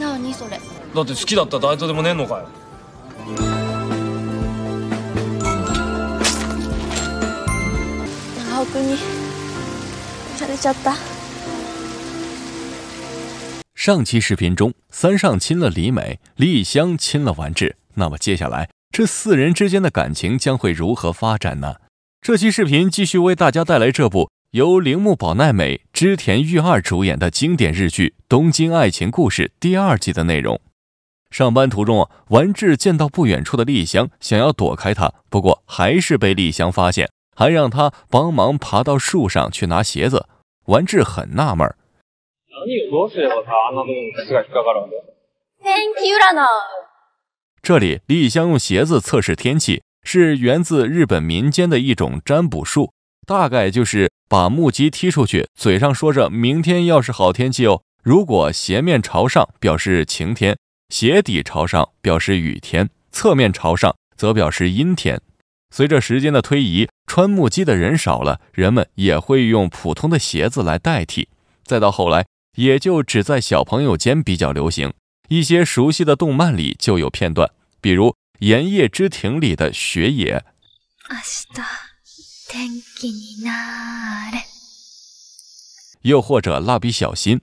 なにそれ。だって好きだったら大統でもねえのかよ。長谷にされちゃった。上期视频中，三上亲了李美，丽香亲了完治。那么接下来，这四人之间的感情将会如何发展呢？这期视频继续为大家带来这部。由铃木保奈美、织田裕二主演的经典日剧《东京爱情故事》第二季的内容。上班途中，丸治见到不远处的丽香，想要躲开她，不过还是被丽香发现，还让她帮忙爬到树上去拿鞋子。丸治很纳闷。Thank you, 这里，丽香用鞋子测试天气，是源自日本民间的一种占卜术。大概就是把木屐踢出去，嘴上说着“明天要是好天气哦”。如果鞋面朝上，表示晴天；鞋底朝上，表示雨天；侧面朝上，则表示阴天。随着时间的推移，穿木屐的人少了，人们也会用普通的鞋子来代替。再到后来，也就只在小朋友间比较流行。一些熟悉的动漫里就有片段，比如《炎夜之庭》里的雪野。又或者蜡笔小新，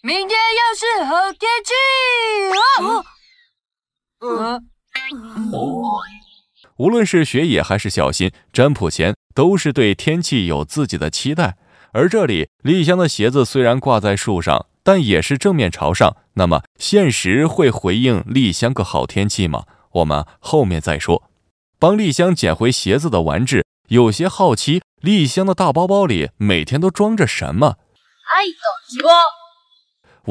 明天又是好天气。无论是雪野还是小新，占卜前都是对天气有自己的期待。而这里丽香的鞋子虽然挂在树上，但也是正面朝上。那么现实会回应丽香个好天气吗？我们后面再说。帮丽香捡回鞋子的玩具。有些好奇，丽香的大包包里每天都装着什么？哎，直播！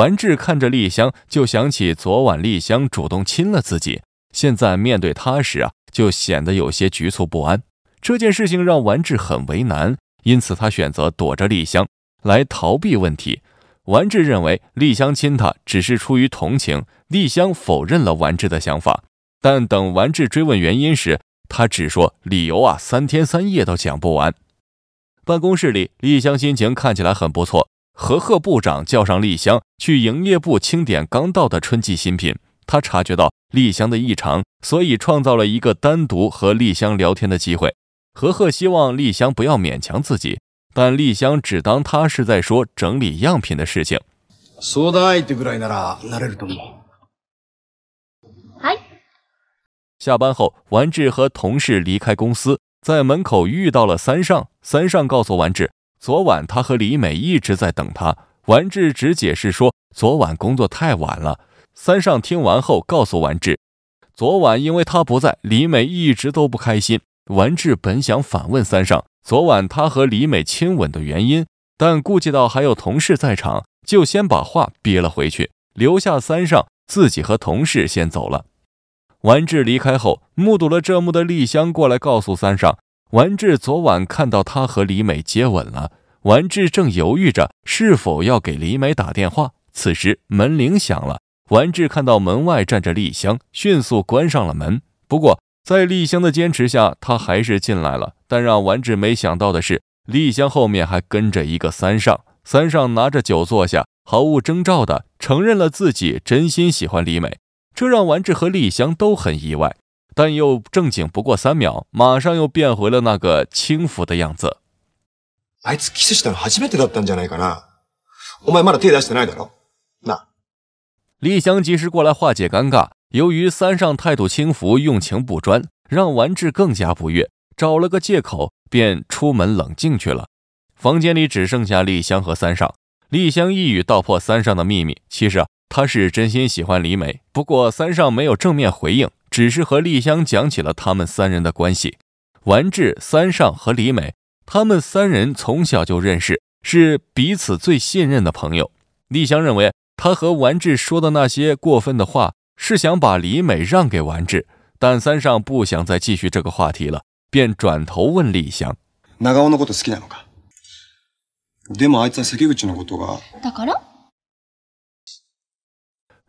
完治看着丽香，就想起昨晚丽香主动亲了自己，现在面对她时啊，就显得有些局促不安。这件事情让完治很为难，因此他选择躲着丽香来逃避问题。完治认为丽香亲他只是出于同情，丽香否认了完治的想法，但等完治追问原因时。他只说理由啊，三天三夜都讲不完。办公室里，丽香心情看起来很不错。何贺部长叫上丽香去营业部清点刚到的春季新品。他察觉到丽香的异常，所以创造了一个单独和丽香聊天的机会。何贺希望丽香不要勉强自己，但丽香只当他是在说整理样品的事情。下班后，完治和同事离开公司，在门口遇到了三上。三上告诉完治，昨晚他和李美一直在等他。完治只解释说，昨晚工作太晚了。三上听完后，告诉完治，昨晚因为他不在，李美一直都不开心。完治本想反问三上，昨晚他和李美亲吻的原因，但顾及到还有同事在场，就先把话憋了回去，留下三上自己和同事先走了。完治离开后，目睹了这幕的丽香过来告诉三上，完治昨晚看到他和李美接吻了。完治正犹豫着是否要给李美打电话，此时门铃响了。完治看到门外站着丽香，迅速关上了门。不过在丽香的坚持下，他还是进来了。但让完治没想到的是，丽香后面还跟着一个三上。三上拿着酒坐下，毫无征兆地承认了自己真心喜欢李美。这让完治和丽香都很意外，但又正经不过三秒，马上又变回了那个轻浮的样子。あいつキスしたの初めてだったんじゃないかな。お前まだ手出してないだろ。な。丽香及时过来化解尴尬。由于三上态度轻浮，用情不专，让完治更加不悦，找了个借口便出门冷静去了。房间里只剩下丽香和三上。丽香一语道破三上的秘密，其实啊。他是真心喜欢李美，不过三上没有正面回应，只是和丽香讲起了他们三人的关系。丸治、三上和李美，他们三人从小就认识，是彼此最信任的朋友。丽香认为他和丸治说的那些过分的话，是想把李美让给丸治，但三上不想再继续这个话题了，便转头问丽香：“口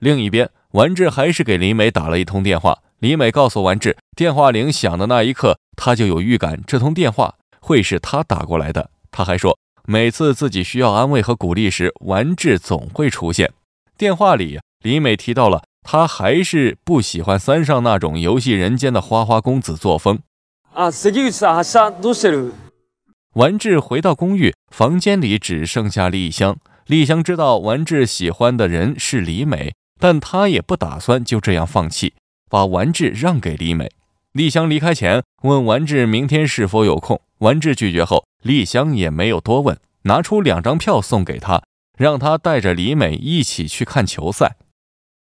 另一边，完治还是给李美打了一通电话。李美告诉完治，电话铃响的那一刻，他就有预感这通电话会是他打过来的。他还说，每次自己需要安慰和鼓励时，完治总会出现。电话里，李美提到了她还是不喜欢三上那种游戏人间的花花公子作风。完治回到公寓，房间里只剩下丽香。丽香知道完治喜欢的人是李美。但他也不打算就这样放弃，把完治让给李美。丽香离开前问完治明天是否有空，完治拒绝后，丽香也没有多问，拿出两张票送给他，让他带着李美一起去看球赛。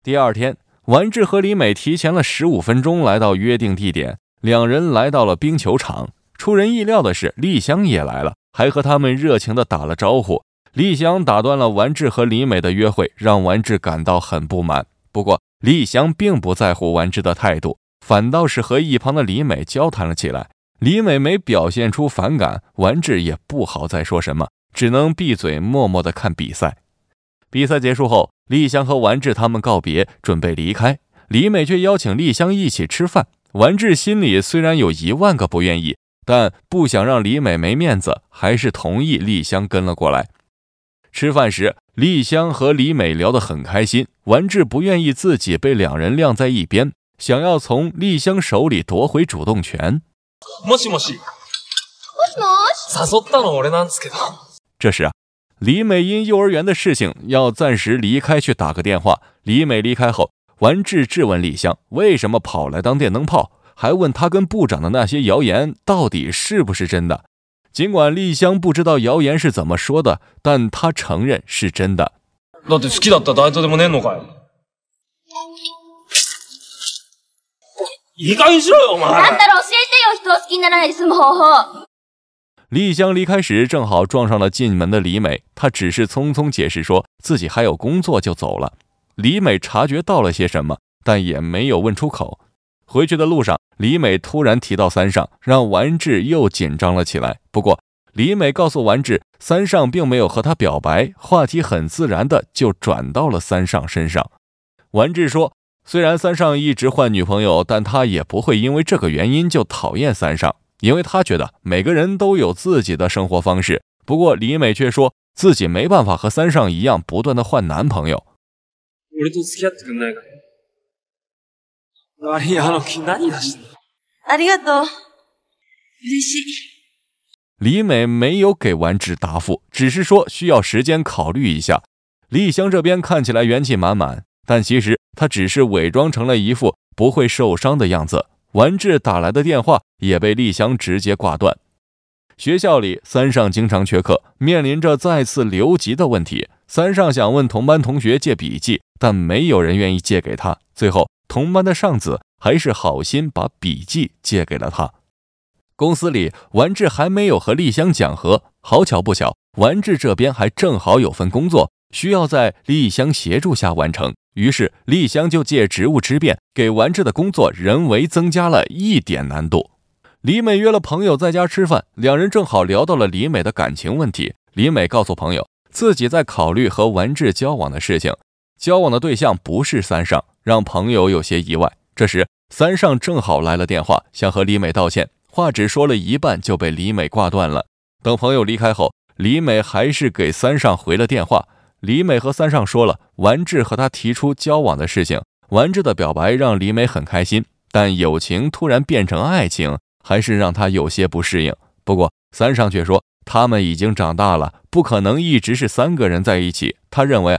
第二天，完治和李美提前了十五分钟来到约定地点，两人来到了冰球场。出人意料的是，丽香也来了，还和他们热情地打了招呼。丽香打断了完治和李美的约会，让完治感到很不满。不过，丽香并不在乎完治的态度，反倒是和一旁的李美交谈了起来。李美没表现出反感，完治也不好再说什么，只能闭嘴默默的看比赛。比赛结束后，丽香和完治他们告别，准备离开。李美却邀请丽香一起吃饭。完治心里虽然有一万个不愿意，但不想让李美没面子，还是同意丽香跟了过来。吃饭时，丽香和李美聊得很开心。完治不愿意自己被两人晾在一边，想要从丽香手里夺回主动权。这时啊，李美因幼儿园的事情要暂时离开去打个电话。李美离开后，完治质问丽香为什么跑来当电灯泡，还问他跟部长的那些谣言到底是不是真的。尽管丽香不知道谣言是怎么说的，但她承认是真的。难道喜欢了，态度也变了吗？什么？什么？什么？什么？什么？什么？什么？什么？什么？什么？了。么？什么？什么？什么？什么？什么？什么？什么？什么？什么？什么？什么？什么？什么？什么？什么？什么？什么？什么？什什么？回去的路上，李美突然提到三上，让完治又紧张了起来。不过，李美告诉完治，三上并没有和她表白，话题很自然的就转到了三上身上。完治说，虽然三上一直换女朋友，但他也不会因为这个原因就讨厌三上，因为他觉得每个人都有自己的生活方式。不过，李美却说自己没办法和三上一样，不断的换男朋友。阿里阿诺基，阿里达斯。谢谢。李美没有给完治答复，只是说需要时间考虑一下。丽香这边看起来元气满满，但其实她只是伪装成了一副不会受伤的样子。完治打来的电话也被丽香直接挂断。学校里，三上经常缺课，面临着再次留级的问题。三上想问同班同学借笔记，但没有人愿意借给他。最后。同班的尚子还是好心把笔记借给了他。公司里，完治还没有和丽香讲和。好巧不巧，完治这边还正好有份工作需要在丽香协助下完成，于是丽香就借职务之便，给完治的工作人为增加了一点难度。李美约了朋友在家吃饭，两人正好聊到了李美的感情问题。李美告诉朋友，自己在考虑和完治交往的事情。交往的对象不是三上，让朋友有些意外。这时，三上正好来了电话，想和李美道歉，话只说了一半就被李美挂断了。等朋友离开后，李美还是给三上回了电话。李美和三上说了完治和他提出交往的事情，完治的表白让李美很开心，但友情突然变成爱情，还是让她有些不适应。不过，三上却说他们已经长大了，不可能一直是三个人在一起。他认为。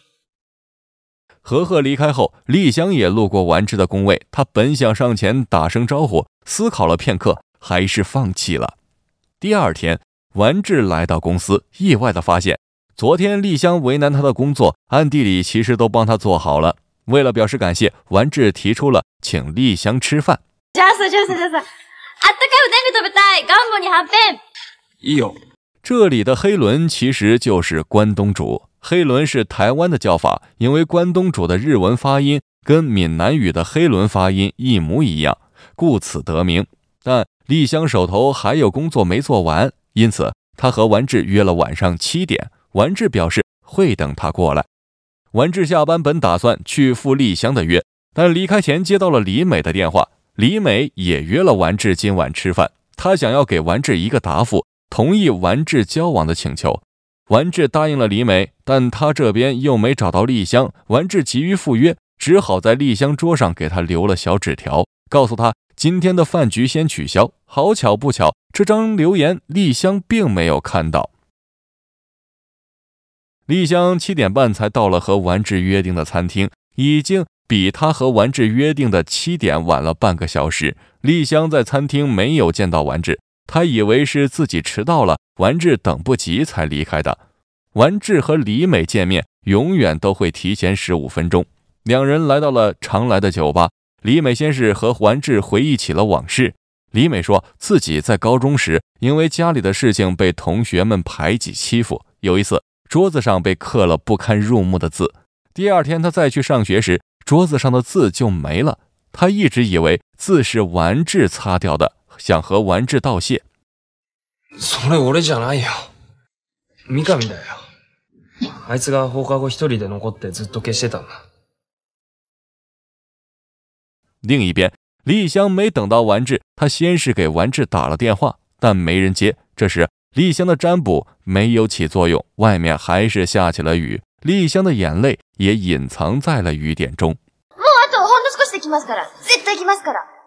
何何离开后，丽香也路过完治的工位，她本想上前打声招呼，思考了片刻，还是放弃了。第二天，完治来到公司，意外地发现，昨天丽香为难他的工作，暗地里其实都帮他做好了。为了表示感谢，完治提出了请丽香吃饭。这里，的黑轮其实就是关东煮。黑轮是台湾的叫法，因为关东煮的日文发音跟闽南语的黑轮发音一模一样，故此得名。但丽香手头还有工作没做完，因此她和完治约了晚上七点。完治表示会等她过来。完治下班本打算去赴丽香的约，但离开前接到了李美的电话。李美也约了完治今晚吃饭，她想要给完治一个答复，同意完治交往的请求。完治答应了李美，但他这边又没找到丽香。完治急于赴约，只好在丽香桌上给她留了小纸条，告诉她今天的饭局先取消。好巧不巧，这张留言丽香并没有看到。丽香七点半才到了和完治约定的餐厅，已经比他和完治约定的七点晚了半个小时。丽香在餐厅没有见到完治。他以为是自己迟到了，完治等不及才离开的。完治和李美见面，永远都会提前十五分钟。两人来到了常来的酒吧。李美先是和完治回忆起了往事。李美说自己在高中时，因为家里的事情被同学们排挤欺负。有一次，桌子上被刻了不堪入目的字。第二天，他再去上学时，桌子上的字就没了。他一直以为字是完治擦掉的。想和丸治道谢。それ俺じゃないよ。三上だよ。あいつが放課後一人で残ってずっと消してた。另一边，丽香没等到丸治，她先是给丸治打了电话，但没人接。这时，丽香的占卜没有起作用，外面还是下起了雨，丽香的眼泪也隐藏在了雨点中。もうあとほんの少しでますから、絶対ますから。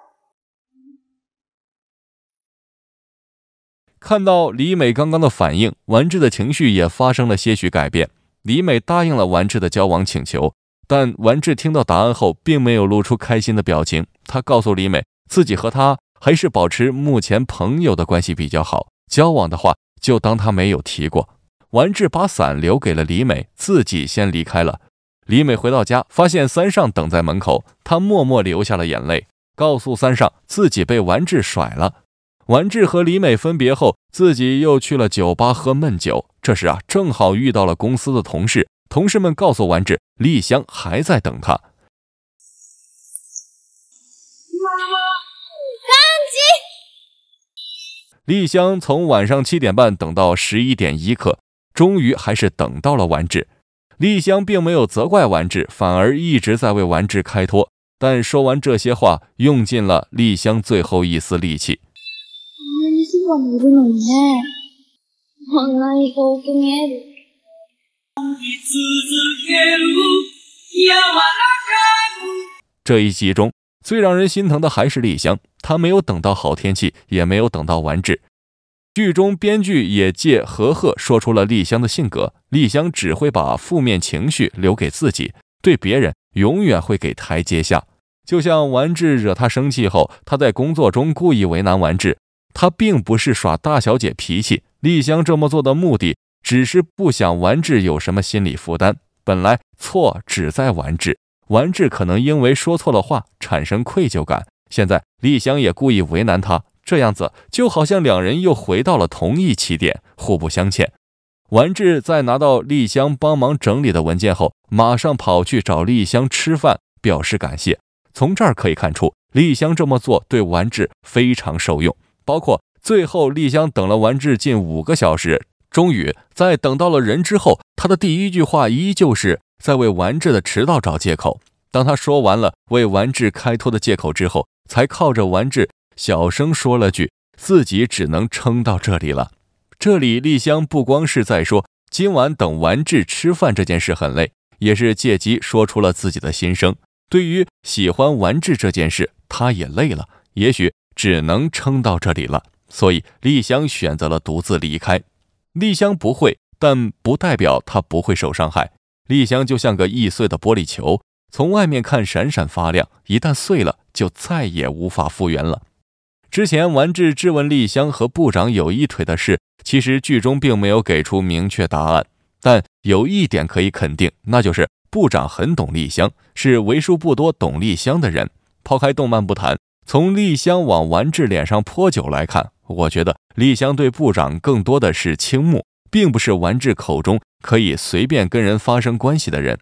看到李美刚刚的反应，完治的情绪也发生了些许改变。李美答应了完治的交往请求，但完治听到答案后，并没有露出开心的表情。他告诉李美，自己和他还是保持目前朋友的关系比较好，交往的话就当他没有提过。完治把伞留给了李美，自己先离开了。李美回到家，发现三上等在门口，她默默流下了眼泪，告诉三上自己被完治甩了。完治和李美分别后，自己又去了酒吧喝闷酒。这时啊，正好遇到了公司的同事。同事们告诉完治，丽香还在等他。干丽香从晚上七点半等到十一点一刻，终于还是等到了完治。丽香并没有责怪完治，反而一直在为完治开脱。但说完这些话，用尽了丽香最后一丝力气。这一集中最让人心疼的还是丽香，她没有等到好天气，也没有等到完治。剧中编剧也借何贺说出了丽香的性格：丽香只会把负面情绪留给自己，对别人永远会给台阶下。就像完治惹她生气后，她在工作中故意为难完治。她并不是耍大小姐脾气，丽香这么做的目的只是不想完治有什么心理负担。本来错只在完治，完治可能因为说错了话产生愧疚感。现在丽香也故意为难他，这样子就好像两人又回到了同一起点，互不相欠。完治在拿到丽香帮忙整理的文件后，马上跑去找丽香吃饭，表示感谢。从这儿可以看出，丽香这么做对完治非常受用。包括最后，丽香等了完治近五个小时，终于在等到了人之后，她的第一句话依旧是在为完治的迟到找借口。当她说完了为完治开脱的借口之后，才靠着完治小声说了句自己只能撑到这里了。这里，丽香不光是在说今晚等完治吃饭这件事很累，也是借机说出了自己的心声。对于喜欢完治这件事，她也累了，也许。只能撑到这里了，所以丽香选择了独自离开。丽香不会，但不代表她不会受伤害。丽香就像个易碎的玻璃球，从外面看闪闪发亮，一旦碎了，就再也无法复原了。之前文治质问丽香和部长有一腿的事，其实剧中并没有给出明确答案，但有一点可以肯定，那就是部长很懂丽香，是为数不多懂丽香的人。抛开动漫不谈。从丽香往完治脸上泼酒来看，我觉得丽香对部长更多的是倾慕，并不是完治口中可以随便跟人发生关系的人。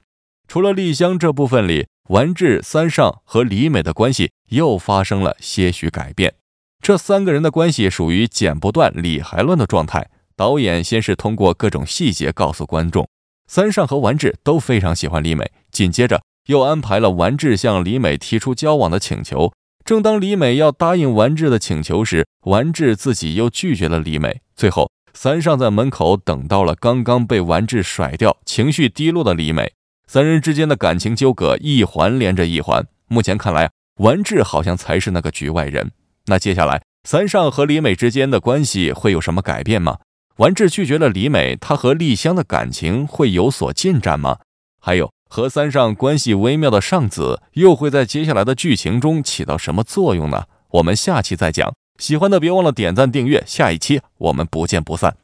除了丽香这部分里，完治三上和李美的关系又发生了些许改变。这三个人的关系属于剪不断理还乱的状态。导演先是通过各种细节告诉观众，三上和完治都非常喜欢李美，紧接着又安排了完治向李美提出交往的请求。正当李美要答应完治的请求时，完治自己又拒绝了李美。最后，三上在门口等到了刚刚被完治甩掉、情绪低落的李美。三人之间的感情纠葛一环连着一环。目前看来，完治好像才是那个局外人。那接下来，三上和李美之间的关系会有什么改变吗？完治拒绝了李美，他和丽香的感情会有所进展吗？还有？和三上关系微妙的上子，又会在接下来的剧情中起到什么作用呢？我们下期再讲。喜欢的别忘了点赞订阅，下一期我们不见不散。